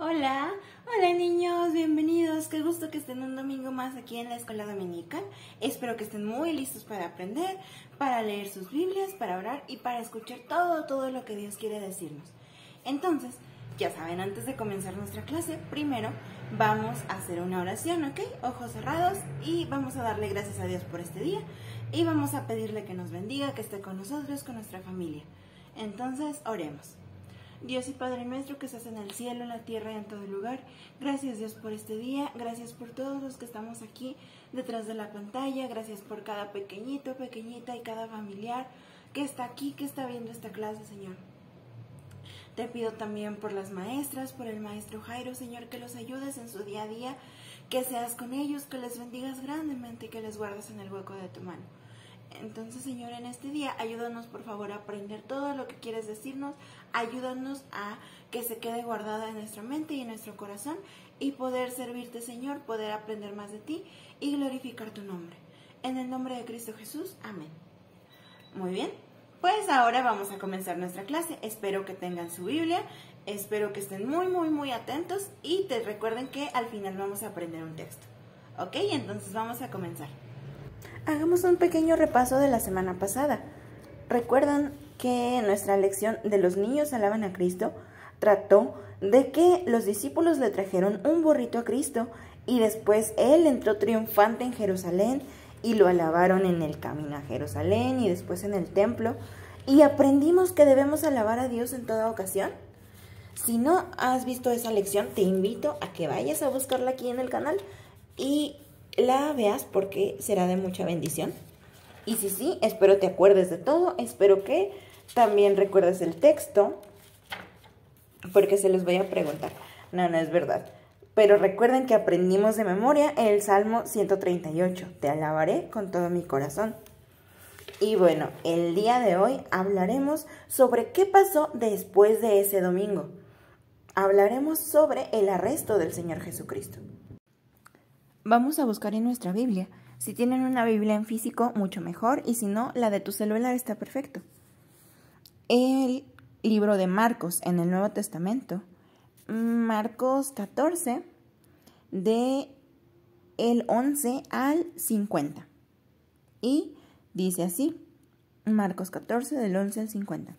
Hola, hola niños, bienvenidos. Qué gusto que estén un domingo más aquí en la escuela dominical. Espero que estén muy listos para aprender, para leer sus Biblias, para orar y para escuchar todo, todo lo que Dios quiere decirnos. Entonces, ya saben, antes de comenzar nuestra clase, primero vamos a hacer una oración, ¿ok? Ojos cerrados y vamos a darle gracias a Dios por este día y vamos a pedirle que nos bendiga, que esté con nosotros, con nuestra familia. Entonces, oremos. Dios y Padre nuestro que estás en el cielo, en la tierra y en todo lugar, gracias Dios por este día, gracias por todos los que estamos aquí detrás de la pantalla, gracias por cada pequeñito, pequeñita y cada familiar que está aquí, que está viendo esta clase, Señor. Te pido también por las maestras, por el maestro Jairo, Señor, que los ayudes en su día a día, que seas con ellos, que les bendigas grandemente, y que les guardes en el hueco de tu mano. Entonces, Señor, en este día, ayúdanos por favor a aprender todo lo que quieres decirnos. Ayúdanos a que se quede guardada en nuestra mente y en nuestro corazón y poder servirte, Señor, poder aprender más de ti y glorificar tu nombre. En el nombre de Cristo Jesús, amén. Muy bien, pues ahora vamos a comenzar nuestra clase. Espero que tengan su Biblia, espero que estén muy, muy, muy atentos y te recuerden que al final vamos a aprender un texto. ¿Ok? Entonces vamos a comenzar hagamos un pequeño repaso de la semana pasada. ¿Recuerdan que nuestra lección de los niños alaban a Cristo trató de que los discípulos le trajeron un burrito a Cristo y después él entró triunfante en Jerusalén y lo alabaron en el camino a Jerusalén y después en el templo y aprendimos que debemos alabar a Dios en toda ocasión? Si no has visto esa lección, te invito a que vayas a buscarla aquí en el canal y la veas porque será de mucha bendición. Y si sí, espero te acuerdes de todo, espero que también recuerdes el texto, porque se los voy a preguntar. No, no es verdad. Pero recuerden que aprendimos de memoria el Salmo 138. Te alabaré con todo mi corazón. Y bueno, el día de hoy hablaremos sobre qué pasó después de ese domingo. Hablaremos sobre el arresto del Señor Jesucristo. Vamos a buscar en nuestra Biblia. Si tienen una Biblia en físico, mucho mejor, y si no, la de tu celular está perfecto. El libro de Marcos en el Nuevo Testamento, Marcos 14, de el 11 al 50. Y dice así, Marcos 14, del 11 al 50.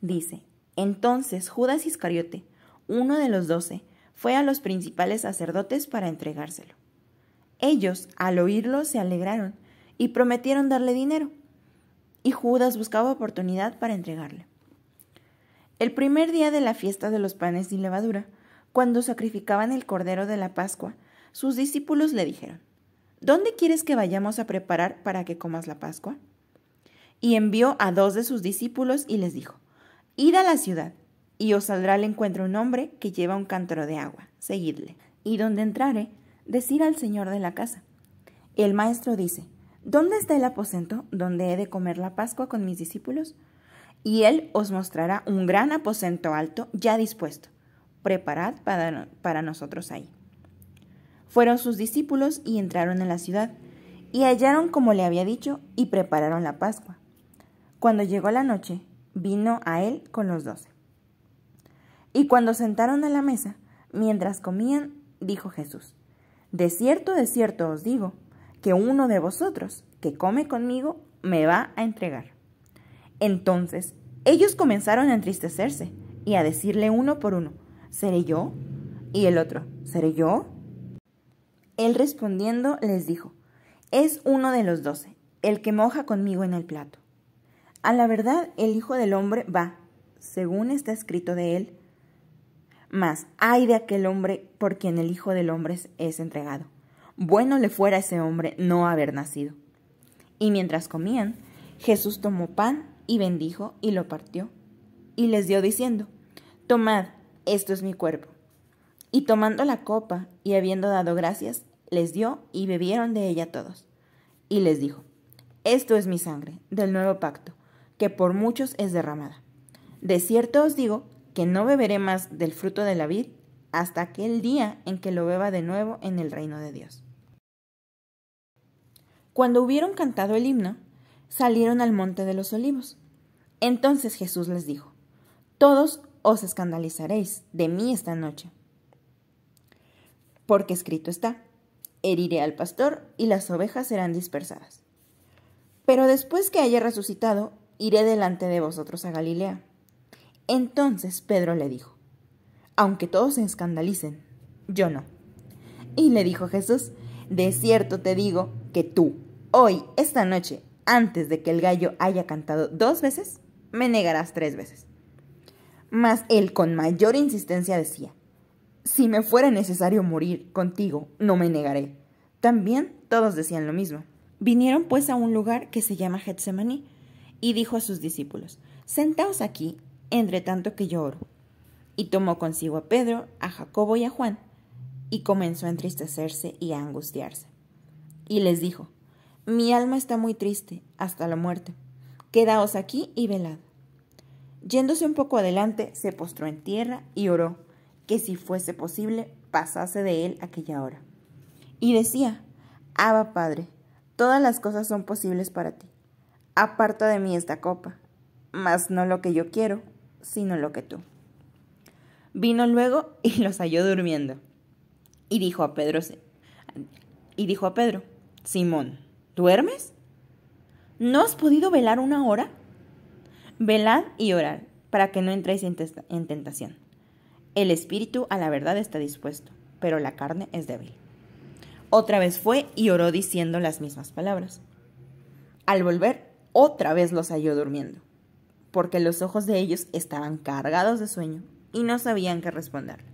Dice, entonces Judas Iscariote, uno de los doce, fue a los principales sacerdotes para entregárselo. Ellos, al oírlo, se alegraron y prometieron darle dinero, y Judas buscaba oportunidad para entregarle. El primer día de la fiesta de los panes y levadura, cuando sacrificaban el cordero de la Pascua, sus discípulos le dijeron, ¿Dónde quieres que vayamos a preparar para que comas la Pascua? Y envió a dos de sus discípulos y les dijo, Id a la ciudad y os saldrá al encuentro un hombre que lleva un cántaro de agua. Seguidle. Y donde entrare, decir al señor de la casa. El maestro dice, ¿Dónde está el aposento donde he de comer la Pascua con mis discípulos? Y él os mostrará un gran aposento alto ya dispuesto. Preparad para, para nosotros ahí. Fueron sus discípulos y entraron en la ciudad, y hallaron como le había dicho, y prepararon la Pascua. Cuando llegó la noche, vino a él con los doce. Y cuando sentaron a la mesa, mientras comían, dijo Jesús, De cierto, de cierto os digo, que uno de vosotros que come conmigo me va a entregar. Entonces ellos comenzaron a entristecerse y a decirle uno por uno, ¿seré yo? Y el otro, ¿seré yo? Él respondiendo les dijo, es uno de los doce, el que moja conmigo en el plato. A la verdad, el Hijo del Hombre va, según está escrito de él, mas ay de aquel hombre por quien el Hijo del Hombre es entregado. Bueno le fuera a ese hombre no haber nacido. Y mientras comían, Jesús tomó pan y bendijo y lo partió. Y les dio diciendo, Tomad, esto es mi cuerpo. Y tomando la copa y habiendo dado gracias, les dio y bebieron de ella todos. Y les dijo, Esto es mi sangre del nuevo pacto, que por muchos es derramada. De cierto os digo que no beberé más del fruto de la vid hasta aquel día en que lo beba de nuevo en el reino de Dios. Cuando hubieron cantado el himno, salieron al monte de los olivos. Entonces Jesús les dijo, Todos os escandalizaréis de mí esta noche, porque escrito está, heriré al pastor y las ovejas serán dispersadas. Pero después que haya resucitado, iré delante de vosotros a Galilea. Entonces Pedro le dijo, aunque todos se escandalicen, yo no. Y le dijo Jesús, de cierto te digo que tú, hoy, esta noche, antes de que el gallo haya cantado dos veces, me negarás tres veces. Mas él con mayor insistencia decía, si me fuera necesario morir contigo, no me negaré. También todos decían lo mismo. Vinieron pues a un lugar que se llama Getsemaní, y dijo a sus discípulos, Sentaos aquí entre tanto que yo oro. Y tomó consigo a Pedro, a Jacobo y a Juan, y comenzó a entristecerse y a angustiarse. Y les dijo, Mi alma está muy triste, hasta la muerte. Quedaos aquí y velad. Yéndose un poco adelante, se postró en tierra y oró, que si fuese posible, pasase de él aquella hora. Y decía, Abba Padre, todas las cosas son posibles para ti. Aparta de mí esta copa, mas no lo que yo quiero, sino lo que tú. Vino luego y los halló durmiendo. Y dijo a Pedro, y dijo a Pedro, Simón, ¿duermes? ¿No has podido velar una hora? Velad y orad, para que no entréis en, en tentación. El espíritu a la verdad está dispuesto, pero la carne es débil. Otra vez fue y oró diciendo las mismas palabras. Al volver, otra vez los halló durmiendo, porque los ojos de ellos estaban cargados de sueño y no sabían qué responder.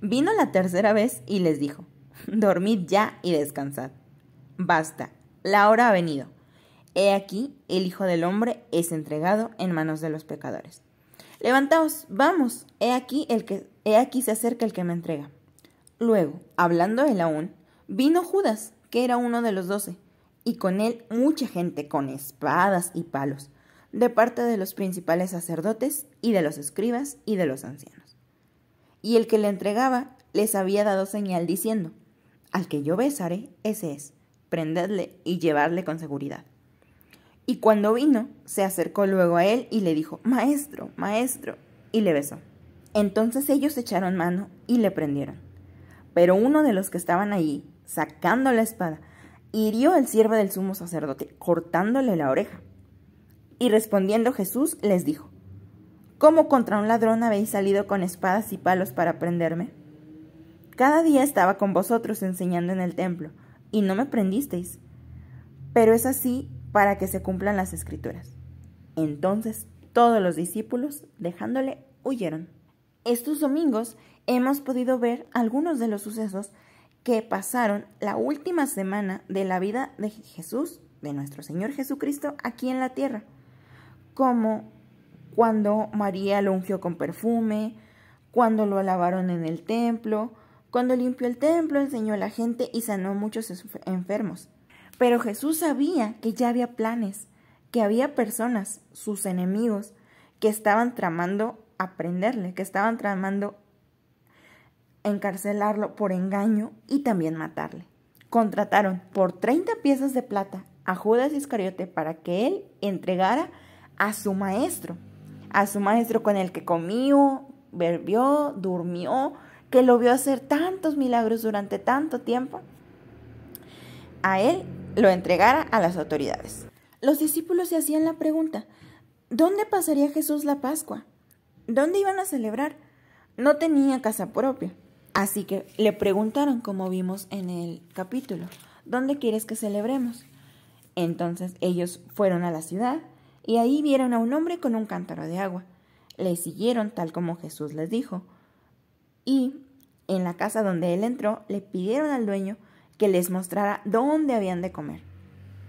Vino la tercera vez y les dijo, dormid ya y descansad. Basta, la hora ha venido. He aquí, el Hijo del Hombre es entregado en manos de los pecadores. Levantaos, vamos, he aquí, el que, he aquí se acerca el que me entrega. Luego, hablando él aún, vino Judas, que era uno de los doce, y con él mucha gente con espadas y palos de parte de los principales sacerdotes y de los escribas y de los ancianos. Y el que le entregaba les había dado señal diciendo, al que yo besaré, ese es, prendedle y llevadle con seguridad. Y cuando vino, se acercó luego a él y le dijo, Maestro, maestro, y le besó. Entonces ellos echaron mano y le prendieron. Pero uno de los que estaban allí, sacando la espada, hirió al siervo del sumo sacerdote, cortándole la oreja. Y respondiendo Jesús les dijo, ¿Cómo contra un ladrón habéis salido con espadas y palos para prenderme? Cada día estaba con vosotros enseñando en el templo, y no me prendisteis. Pero es así para que se cumplan las escrituras. Entonces todos los discípulos, dejándole, huyeron. Estos domingos hemos podido ver algunos de los sucesos que pasaron la última semana de la vida de Jesús, de nuestro Señor Jesucristo, aquí en la tierra como cuando María lo ungió con perfume, cuando lo alabaron en el templo, cuando limpió el templo, enseñó a la gente y sanó muchos enfermos. Pero Jesús sabía que ya había planes, que había personas, sus enemigos, que estaban tramando aprenderle, que estaban tramando encarcelarlo por engaño y también matarle. Contrataron por 30 piezas de plata a Judas Iscariote para que él entregara a su maestro, a su maestro con el que comió, bebió, durmió, que lo vio hacer tantos milagros durante tanto tiempo, a él lo entregara a las autoridades. Los discípulos se hacían la pregunta, ¿dónde pasaría Jesús la Pascua? ¿Dónde iban a celebrar? No tenía casa propia. Así que le preguntaron, como vimos en el capítulo, ¿dónde quieres que celebremos? Entonces ellos fueron a la ciudad, y ahí vieron a un hombre con un cántaro de agua. Le siguieron tal como Jesús les dijo. Y en la casa donde él entró, le pidieron al dueño que les mostrara dónde habían de comer.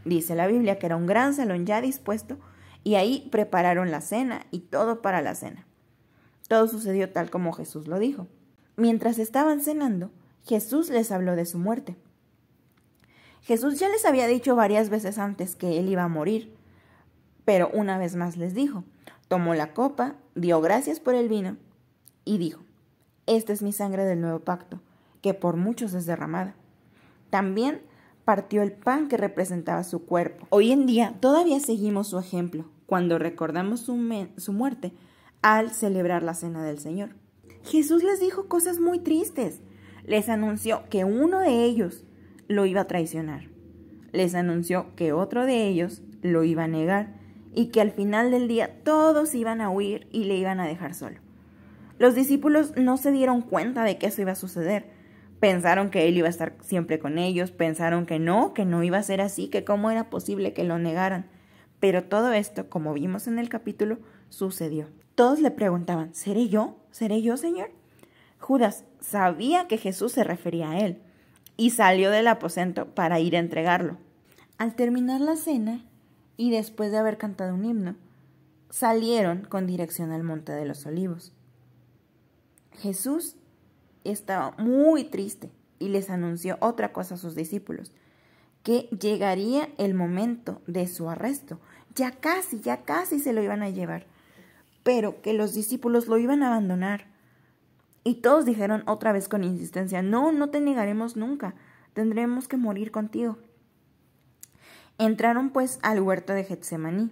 Dice la Biblia que era un gran salón ya dispuesto y ahí prepararon la cena y todo para la cena. Todo sucedió tal como Jesús lo dijo. Mientras estaban cenando, Jesús les habló de su muerte. Jesús ya les había dicho varias veces antes que él iba a morir, pero una vez más les dijo, tomó la copa, dio gracias por el vino y dijo, esta es mi sangre del nuevo pacto, que por muchos es derramada. También partió el pan que representaba su cuerpo. Hoy en día todavía seguimos su ejemplo cuando recordamos su, muerte al celebrar la cena del Señor. Jesús les dijo cosas muy tristes. Les anunció que uno de ellos lo iba a traicionar. Les anunció que otro de ellos lo iba a negar y que al final del día todos iban a huir y le iban a dejar solo. Los discípulos no se dieron cuenta de que eso iba a suceder. Pensaron que él iba a estar siempre con ellos, pensaron que no, que no iba a ser así, que cómo era posible que lo negaran. Pero todo esto, como vimos en el capítulo, sucedió. Todos le preguntaban, ¿seré yo? ¿Seré yo, Señor? Judas sabía que Jesús se refería a él y salió del aposento para ir a entregarlo. Al terminar la cena, y después de haber cantado un himno, salieron con dirección al Monte de los Olivos. Jesús estaba muy triste y les anunció otra cosa a sus discípulos, que llegaría el momento de su arresto. Ya casi, ya casi se lo iban a llevar, pero que los discípulos lo iban a abandonar. Y todos dijeron otra vez con insistencia, no, no te negaremos nunca, tendremos que morir contigo. Entraron pues al huerto de Getsemaní.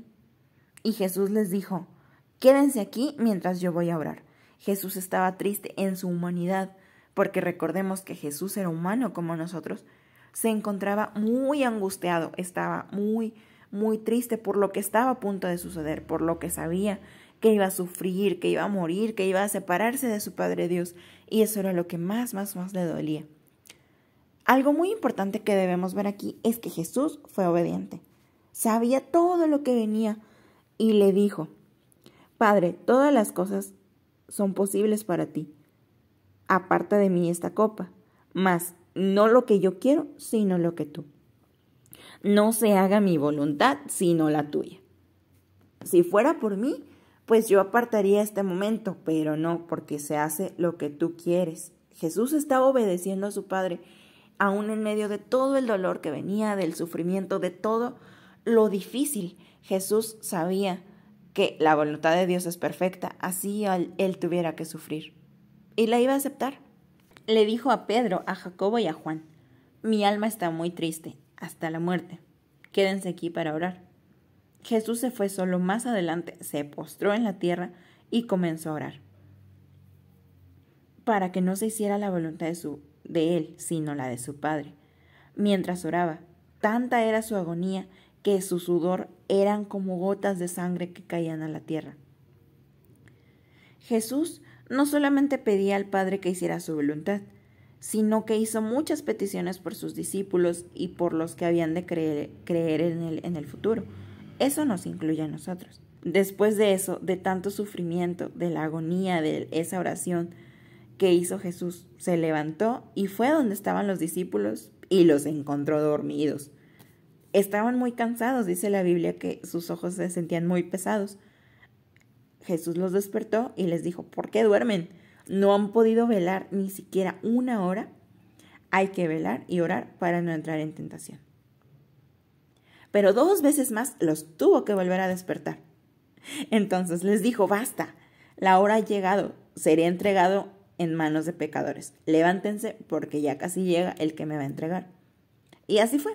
Y Jesús les dijo, Quédense aquí mientras yo voy a orar. Jesús estaba triste en su humanidad, porque recordemos que Jesús era humano como nosotros. Se encontraba muy angustiado, estaba muy, muy triste por lo que estaba a punto de suceder, por lo que sabía que iba a sufrir, que iba a morir, que iba a separarse de su Padre Dios. Y eso era lo que más, más, más le dolía. Algo muy importante que debemos ver aquí es que Jesús fue obediente. Sabía todo lo que venía y le dijo, Padre, todas las cosas son posibles para ti. Aparta de mí esta copa, mas no lo que yo quiero, sino lo que tú. No se haga mi voluntad, sino la tuya. Si fuera por mí, pues yo apartaría este momento, pero no, porque se hace lo que tú quieres. Jesús estaba obedeciendo a su Padre aún en medio de todo el dolor que venía, del sufrimiento, de todo lo difícil. Jesús sabía que la voluntad de Dios es perfecta, así él tuviera que sufrir. Y la iba a aceptar. Le dijo a Pedro, a Jacobo y a Juan, mi alma está muy triste, hasta la muerte. Quédense aquí para orar. Jesús se fue solo más adelante, se postró en la tierra y comenzó a orar para que no se hiciera la voluntad de su de él, sino la de su padre. Mientras oraba, tanta era su agonía que su sudor eran como gotas de sangre que caían a la tierra. Jesús no solamente pedía al Padre que hiciera su voluntad, sino que hizo muchas peticiones por sus discípulos y por los que habían de creer, creer en, él en el futuro. Eso nos incluye a nosotros. Después de eso, de tanto sufrimiento, de la agonía de esa oración, ¿Qué hizo Jesús? Se levantó y fue a donde estaban los discípulos y los encontró dormidos. Estaban muy cansados, dice la Biblia que sus ojos se sentían muy pesados. Jesús los despertó y les dijo, ¿por qué duermen? No han podido velar ni siquiera una hora. Hay que velar y orar para no entrar en tentación. Pero dos veces más los tuvo que volver a despertar. Entonces les dijo, basta, la hora ha llegado, seré entregado en manos de pecadores. Levántense porque ya casi llega el que me va a entregar. Y así fue.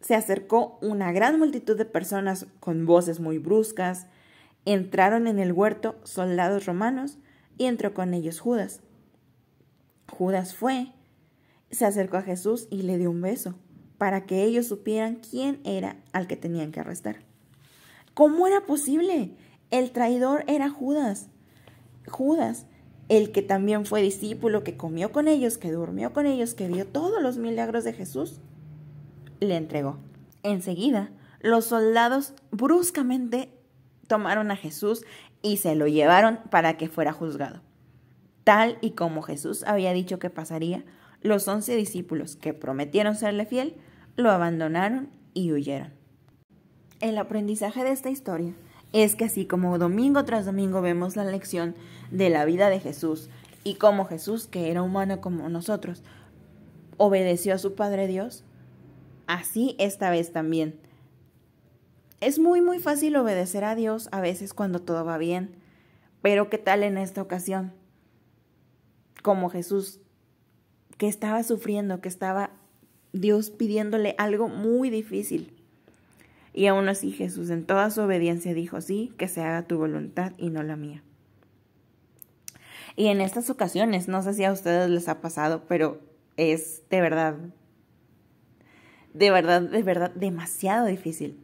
Se acercó una gran multitud de personas con voces muy bruscas. Entraron en el huerto soldados romanos y entró con ellos Judas. Judas fue, se acercó a Jesús y le dio un beso para que ellos supieran quién era al que tenían que arrestar. ¿Cómo era posible? El traidor era Judas. Judas, el que también fue discípulo, que comió con ellos, que durmió con ellos, que vio todos los milagros de Jesús, le entregó. Enseguida, los soldados bruscamente tomaron a Jesús y se lo llevaron para que fuera juzgado. Tal y como Jesús había dicho que pasaría, los once discípulos que prometieron serle fiel, lo abandonaron y huyeron. El aprendizaje de esta historia es que así como domingo tras domingo vemos la lección de la vida de Jesús y como Jesús, que era humano como nosotros, obedeció a su Padre Dios, así esta vez también. Es muy muy fácil obedecer a Dios a veces cuando todo va bien, pero ¿qué tal en esta ocasión? Como Jesús, que estaba sufriendo, que estaba Dios pidiéndole algo muy difícil. Y aún así Jesús en toda su obediencia dijo, sí, que se haga tu voluntad y no la mía. Y en estas ocasiones, no sé si a ustedes les ha pasado, pero es de verdad, de verdad, de verdad, demasiado difícil.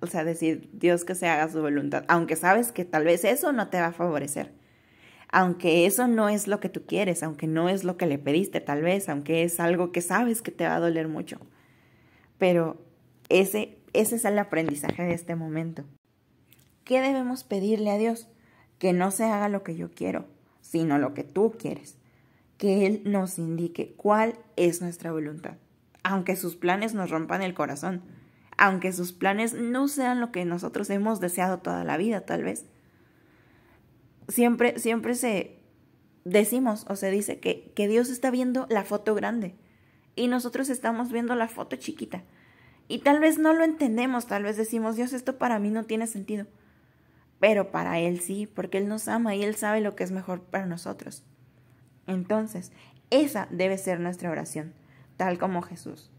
O sea, decir, Dios que se haga su voluntad, aunque sabes que tal vez eso no te va a favorecer. Aunque eso no es lo que tú quieres, aunque no es lo que le pediste tal vez, aunque es algo que sabes que te va a doler mucho. Pero ese ese es el aprendizaje de este momento. ¿Qué debemos pedirle a Dios? Que no se haga lo que yo quiero, sino lo que tú quieres. Que Él nos indique cuál es nuestra voluntad, aunque sus planes nos rompan el corazón, aunque sus planes no sean lo que nosotros hemos deseado toda la vida, tal vez. Siempre, siempre se decimos o se dice que, que Dios está viendo la foto grande y nosotros estamos viendo la foto chiquita y tal vez no lo entendemos, tal vez decimos, Dios, esto para mí no tiene sentido. Pero para Él sí, porque Él nos ama y Él sabe lo que es mejor para nosotros. Entonces, esa debe ser nuestra oración, tal como Jesús.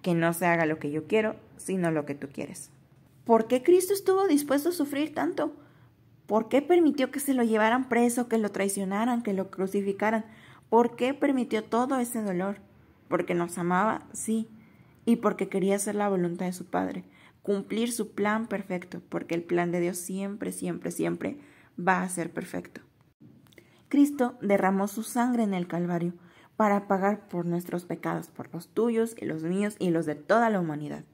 Que no se haga lo que yo quiero, sino lo que tú quieres. ¿Por qué Cristo estuvo dispuesto a sufrir tanto? ¿Por qué permitió que se lo llevaran preso, que lo traicionaran, que lo crucificaran? ¿Por qué permitió todo ese dolor? Porque nos amaba, sí, y porque quería hacer la voluntad de su Padre, cumplir su plan perfecto, porque el plan de Dios siempre, siempre, siempre va a ser perfecto. Cristo derramó su sangre en el Calvario para pagar por nuestros pecados, por los tuyos y los míos y los de toda la humanidad.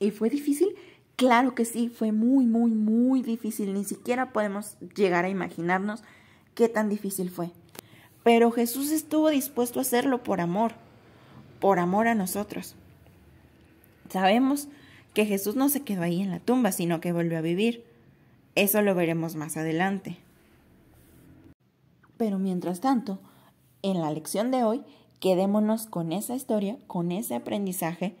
¿Y fue difícil? Claro que sí, fue muy, muy, muy difícil. Ni siquiera podemos llegar a imaginarnos qué tan difícil fue. Pero Jesús estuvo dispuesto a hacerlo por amor, por amor a nosotros. Sabemos que Jesús no se quedó ahí en la tumba, sino que volvió a vivir. Eso lo veremos más adelante. Pero mientras tanto, en la lección de hoy, quedémonos con esa historia, con ese aprendizaje,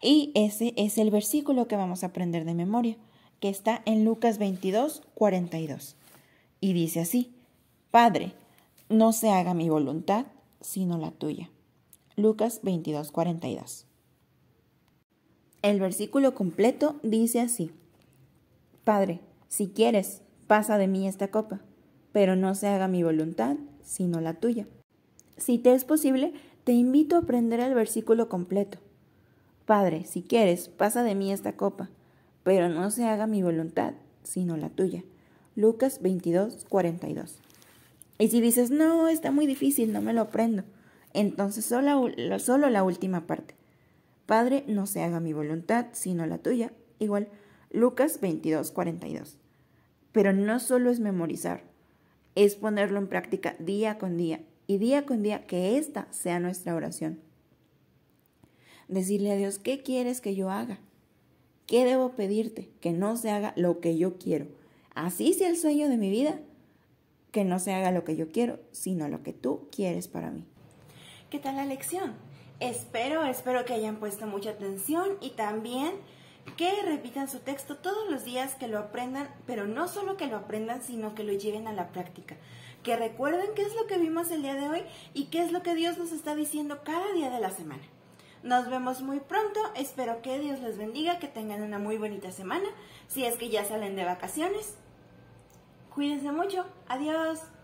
y ese es el versículo que vamos a aprender de memoria, que está en Lucas 22, 42. Y dice así, Padre, no se haga mi voluntad, sino la tuya. Lucas 22, 42. El versículo completo dice así, Padre, si quieres, pasa de mí esta copa, pero no se haga mi voluntad, sino la tuya. Si te es posible, te invito a aprender el versículo completo. Padre, si quieres, pasa de mí esta copa, pero no se haga mi voluntad, sino la tuya. Lucas 22, 42. Y si dices, no, está muy difícil, no me lo aprendo, entonces solo, solo la última parte. Padre, no se haga mi voluntad, sino la tuya. Igual, Lucas 22, 42. Pero no solo es memorizar, es ponerlo en práctica día con día y día con día que esta sea nuestra oración. Decirle a Dios, ¿qué quieres que yo haga? ¿Qué debo pedirte? Que no se haga lo que yo quiero. Así sea el sueño de mi vida, que no se haga lo que yo quiero, sino lo que tú quieres para mí. ¿Qué tal la lección? Espero, espero que hayan puesto mucha atención y también que repitan su texto todos los días, que lo aprendan, pero no solo que lo aprendan, sino que lo lleven a la práctica. Que recuerden qué es lo que vimos el día de hoy y qué es lo que Dios nos está diciendo cada día de la semana. Nos vemos muy pronto, espero que Dios les bendiga, que tengan una muy bonita semana, si es que ya salen de vacaciones. Cuídense mucho, adiós.